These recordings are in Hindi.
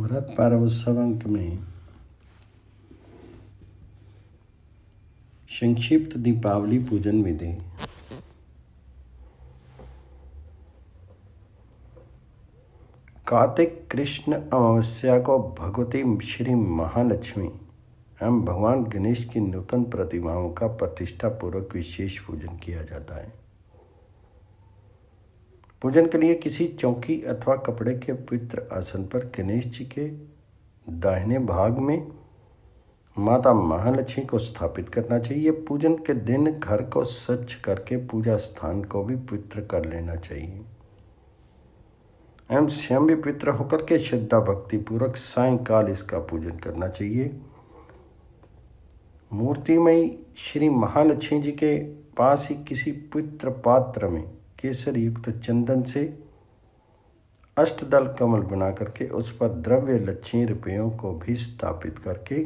व्रत पारोत्सव अंक में संक्षिप्त दीपावली पूजन विधि कार्तिक कृष्ण अमावस्या को भगवती श्री महालक्ष्मी एवं भगवान गणेश की नूतन प्रतिमाओं का प्रतिष्ठा पूर्वक विशेष पूजन किया जाता है पूजन के लिए किसी चौकी अथवा कपड़े के पवित्र आसन पर गणेश जी के दाहिने भाग में माता महालक्ष्मी को स्थापित करना चाहिए पूजन के दिन घर को स्वच्छ करके पूजा स्थान को भी पवित्र कर लेना चाहिए एवं स्वयं भी पवित्र होकर के श्रद्धा भक्तिपूर्वक सायकाल इसका पूजन करना चाहिए मूर्तिमयी श्री महालक्ष्मी जी के पास ही किसी पवित्र पात्र में केसर युक्त चंदन से अष्टदल कमल बना करके उस पर द्रव्य लक्ष्मी रुपयों को भी स्थापित करके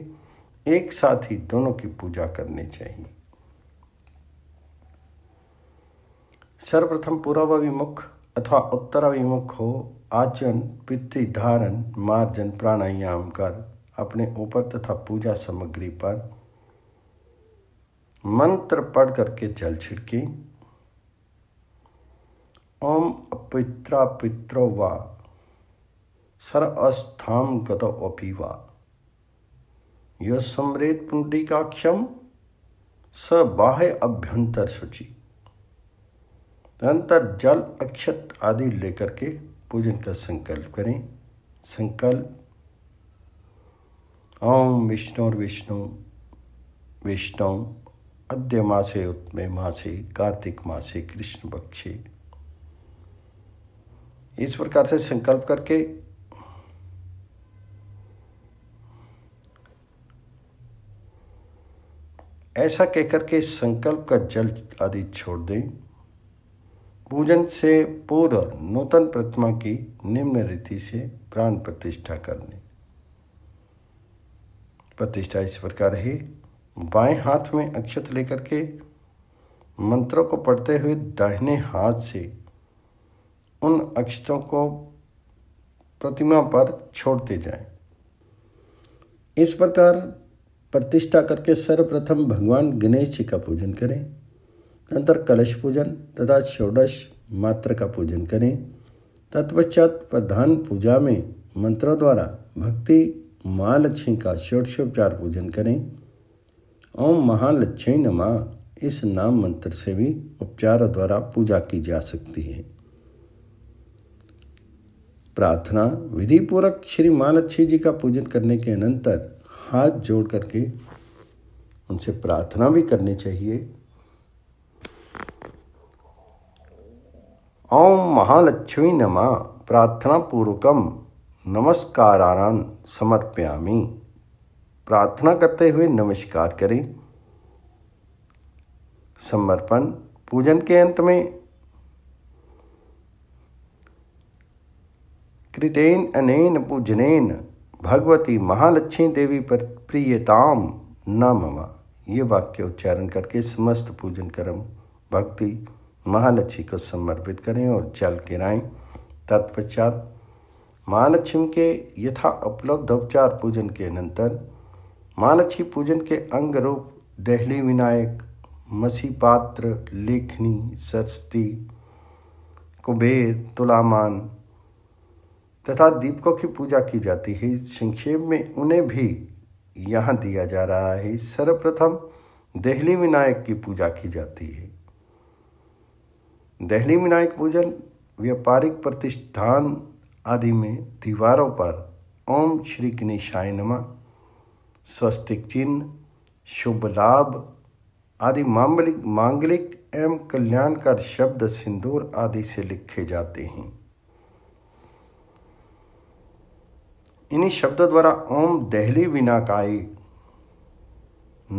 एक साथ ही दोनों की पूजा करनी चाहिए सर्वप्रथम पूर्वाभिमुख अथवा उत्तराभिमुख हो आचरण पितृ धारण मार्जन प्राणायाम कर अपने ऊपर तथा पूजा सामग्री पर मंत्र पढ़ करके जल छिड़कें ओम अपित्रा पित्रो वा अस्थाम गत अपि वा यह समृत पुंडरीकाक्षम स बाह्य अभ्यंतर सूची अंतर जल अक्षत आदि लेकर के पूजन का संकल्प करें संकल्प ओम विष्णु विष्णु विष्णु अद्य मासे उत्मे मासे कार्तिक मासे कृष्ण बक्षे इस प्रकार से संकल्प करके ऐसा कहकर के संकल्प का जल आदि छोड़ दें पूजन से पूर्व नूतन प्रतिमा की निम्न रीति से प्राण प्रतिष्ठा करने प्रतिष्ठा इस प्रकार है बाएं हाथ में अक्षत लेकर के मंत्रों को पढ़ते हुए दाहिने हाथ से उन अक्षतों को प्रतिमा पर छोड़ते जाएं। इस प्रकार प्रतिष्ठा करके सर्वप्रथम भगवान गणेश जी का पूजन करें अंतर कलश पूजन तथा षोडश मात्र का पूजन करें तत्पश्चात प्रधान पूजा में मंत्रों द्वारा भक्ति महालक्ष्मी का षोडशोपचार पूजन करें ओम महालक्ष्मी नमा इस नाम मंत्र से भी उपचार द्वारा पूजा की जा सकती है प्रार्थना विधिपूर्वक श्री मानक्षी जी का पूजन करने के अनंतर हाथ जोड़ करके उनसे प्रार्थना भी करनी चाहिए ओम महालक्ष्मी नमा प्रार्थना पूर्वकम नमस्कारान समर्पयामी प्रार्थना करते हुए नमस्कार करें समर्पण पूजन के अंत में कृतेन अनेन पूजनेन भगवती महालक्ष्मी देवी पर प्रियताम न ममा ये वाक्य उच्चारण करके समस्त पूजन कर्म भक्ति महालक्ष्मी को समर्पित करें और जल गिराएं तत्पश्चात महालक्ष्मी के यथा उपलब्ध उपचार पूजन के अनंतर महालक्ष्मी पूजन के अंग रूप दहली विनायक मसी पात्र लेखनी सरस्ती कुबेर तुलामान तथा दीपकों की पूजा की जाती है संक्षेप में उन्हें भी यहाँ दिया जा रहा है सर्वप्रथम दहली विनायक की पूजा की जाती है दहली विनायक पूजन व्यापारिक प्रतिष्ठान आदि में दीवारों पर ओम श्री गणेशाय नमः स्वस्तिक चिन्ह शुभ लाभ आदि मांगलिक मांगलिक एवं कल्याणकार शब्द सिंदूर आदि से लिखे जाते हैं इन्हीं शब्दों द्वारा ओम दहली विनाकाई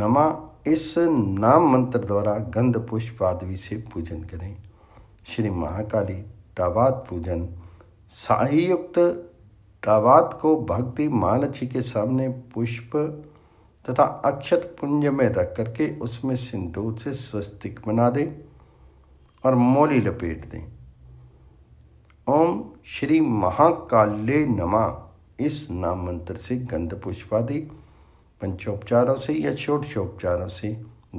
नमा इस नाम मंत्र द्वारा गंध पुष्प आदि से पूजन करें श्री महाकाली दावात पूजन शाही युक्त को भक्ति मालची के सामने पुष्प तथा अक्षत पुंज में रख करके उसमें सिंदूर से स्वस्तिक बना दें और मोली लपेट दें ओम श्री महाकाले नमा इस नाम मंत्र से गंध पुष्पादि पंचोपचारों से या छोटोपचारों से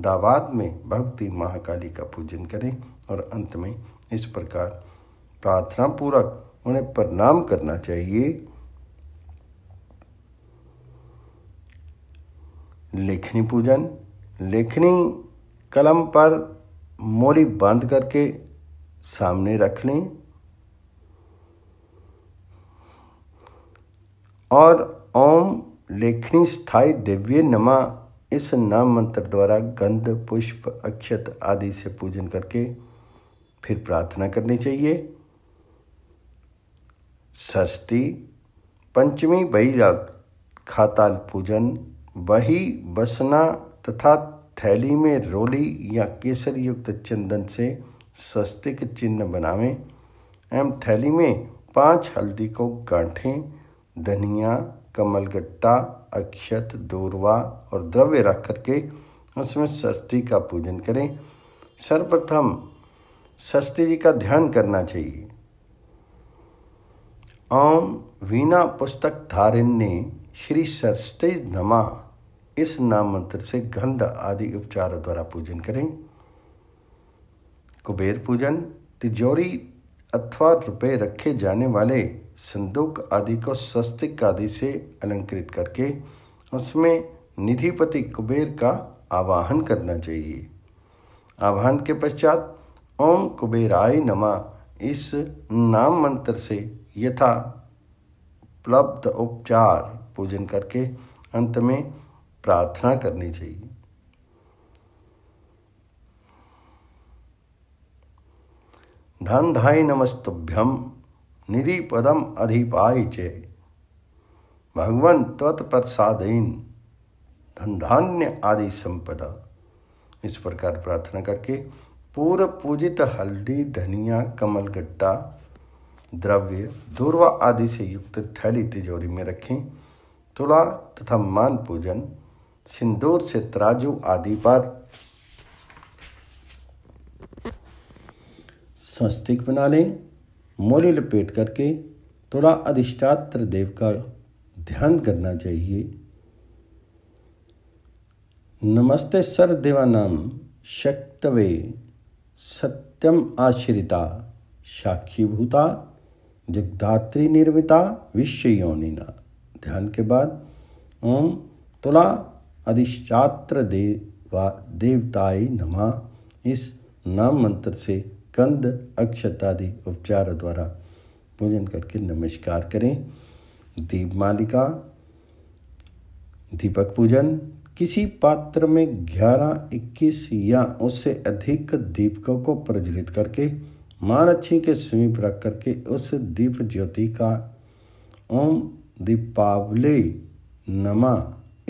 दावाद में भक्ति महाकाली का पूजन करें और अंत में इस प्रकार प्रार्थना पूर्वक उन्हें प्रणाम करना चाहिए लेखनी पूजन लेखनी कलम पर मोरी बांध करके सामने रख लें और ओम लेखनी स्थायी देव्य नमा इस नाम मंत्र द्वारा गंध पुष्प अक्षत आदि से पूजन करके फिर प्रार्थना करनी चाहिए षष्ठी पंचमी बहिराग खाताल पूजन वही बसना तथा थैली में रोली या केसर युक्त चंदन से स्वस्तिक चिन्ह बनावें एवं थैली में पांच हल्दी को गांठें धनिया कमलगट्टा अक्षत दूरवा और द्रव्य रख करके उसमें षष्ठी का पूजन करें सर्वप्रथम षष्ठी जी का ध्यान करना चाहिए ओम वीणा पुस्तक धारिण्य श्री षष्ठी नमा इस नाम मंत्र से गंध आदि उपचार द्वारा पूजन करें कुबेर पूजन तिजोरी अथवा रुपए रखे जाने वाले संदूक आदि को स्वस्तिक आदि से अलंकृत करके उसमें निधिपति कुबेर का आवाहन करना चाहिए आवाहन के पश्चात ओम कुबेराय नमा इस नाम मंत्र से यथा उपलब्ध उपचार पूजन करके अंत में प्रार्थना करनी चाहिए धन धाई नमस्तुभ्यम निधि पदम अधिपाय चे भगवान तत्प्रसादीन धन धान्य आदि संपदा इस प्रकार प्रार्थना करके पूर्व पूजित हल्दी धनिया कमल गट्टा द्रव्य दूर्वा आदि से युक्त थैली तिजोरी में रखें तुला तथा मान पूजन सिंदूर से त्राजू आदि पर संस्तिक बना लें मोली लपेट करके थोड़ा अधिष्ठात्र देव का ध्यान करना चाहिए नमस्ते सर देवानाम शक्तवे सत्यम आश्रिता साक्षीभूता जगदात्री निर्मिता विश्व योनिना ध्यान के बाद ओम तुला अधिष्ठात्र देवा देवताई नमा इस नाम मंत्र से कंद अक्षत आदि उपचार द्वारा पूजन करके नमस्कार करें दीप मालिका दीपक पूजन किसी पात्र में 11, 21 या उससे अधिक दीपकों को प्रज्वलित करके अच्छी के समीप रख करके उस दीप ज्योति का ओम दीपावली नमा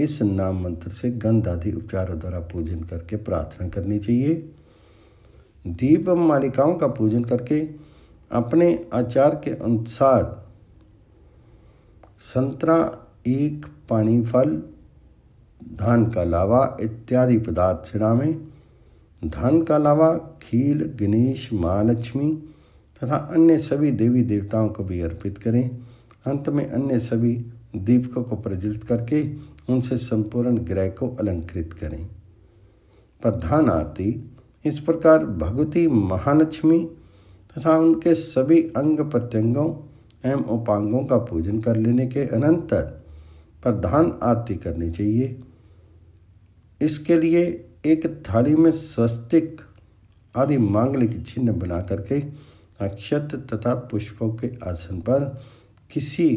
इस नाम मंत्र से गंध आदि उपचार द्वारा पूजन करके प्रार्थना करनी चाहिए दीप एवं मालिकाओं का पूजन करके अपने आचार के अनुसार संतरा एक पानी फल धान का लावा इत्यादि पदार्थ छिड़ावें धान का लावा खील गणेश महालक्ष्मी तथा अन्य सभी देवी देवताओं को भी अर्पित करें अंत में अन्य सभी दीपकों को प्रज्वलित करके उनसे संपूर्ण ग्रह को अलंकृत करें प्रधान आरती इस प्रकार भगवती महालक्ष्मी तथा उनके सभी अंग प्रत्यंगों एवं उपांगों का पूजन कर लेने के अनंतर प्रधान आरती करनी चाहिए इसके लिए एक थाली में स्वस्तिक आदि मांगलिक चिन्ह बना करके अक्षत तथा पुष्पों के आसन पर किसी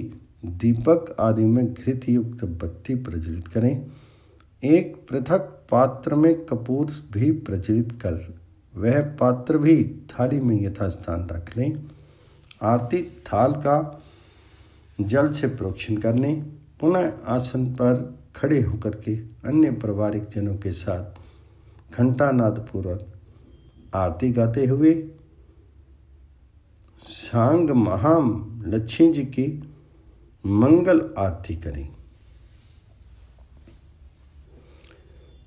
दीपक आदि में घृत युक्त बत्ती प्रज्वलित करें एक पृथक पात्र में कपूर भी प्रचलित कर वह पात्र भी थाली में यथास्थान रख लें आरती थाल का जल से प्रोक्षण करने पुनः आसन पर खड़े होकर के अन्य पारिवारिक जनों के साथ घंटानाद पूर्वक आरती गाते हुए सांग महाम लक्ष्मी जी की मंगल आरती करें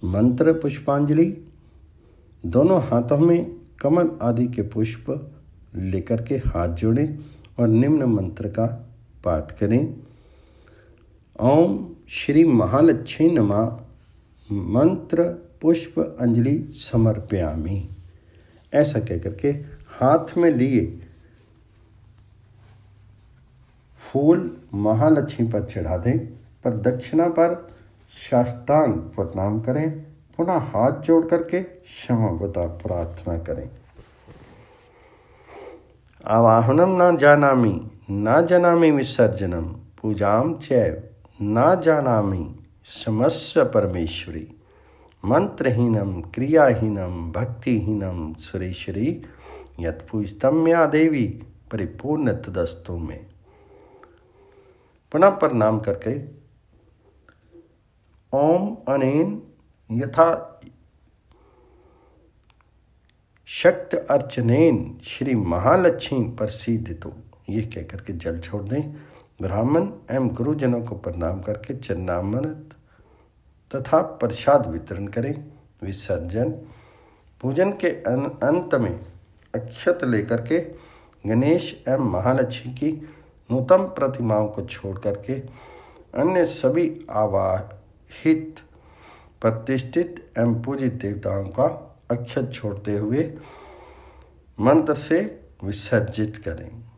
मंत्र पुष्पांजलि दोनों हाथों में कमल आदि के पुष्प लेकर के हाथ जोड़ें और निम्न मंत्र का पाठ करें ओम श्री महालक्ष्मी नमा मंत्र पुष्प अंजलि समर्पयामी ऐसा कह करके हाथ में लिए फूल महालक्ष्मी पर चढ़ा दें पर दक्षिणा पर साष्टांग प्रणाम करें पुनः हाथ जोड़ करके क्षमा बता प्रार्थना करें आवाहनम न जानामि न जानामि विसर्जनम पूजाम च न जानामि समस्य परमेश्वरी मंत्रहीनम क्रियाहीनम भक्तिहीनम सुरेश्वरी श्री पूजतम या देवी परिपूर्ण तदस्तु में पुनः प्रणाम करके ओम अनेन यथा शक्त अर्चनेन श्री महालक्ष्मी प्रसिद्ध तो ये कहकर के जल छोड़ दें ब्राह्मण एवं गुरुजनों को प्रणाम करके चन्नामृत तथा प्रसाद वितरण करें विसर्जन पूजन के अंत में अक्षत लेकर के गणेश एवं महालक्ष्मी की नूतन प्रतिमाओं को छोड़ करके अन्य सभी आवा हित प्रतिष्ठित एवं पूजित देवताओं का अक्षत छोड़ते हुए मंत्र से विसर्जित करें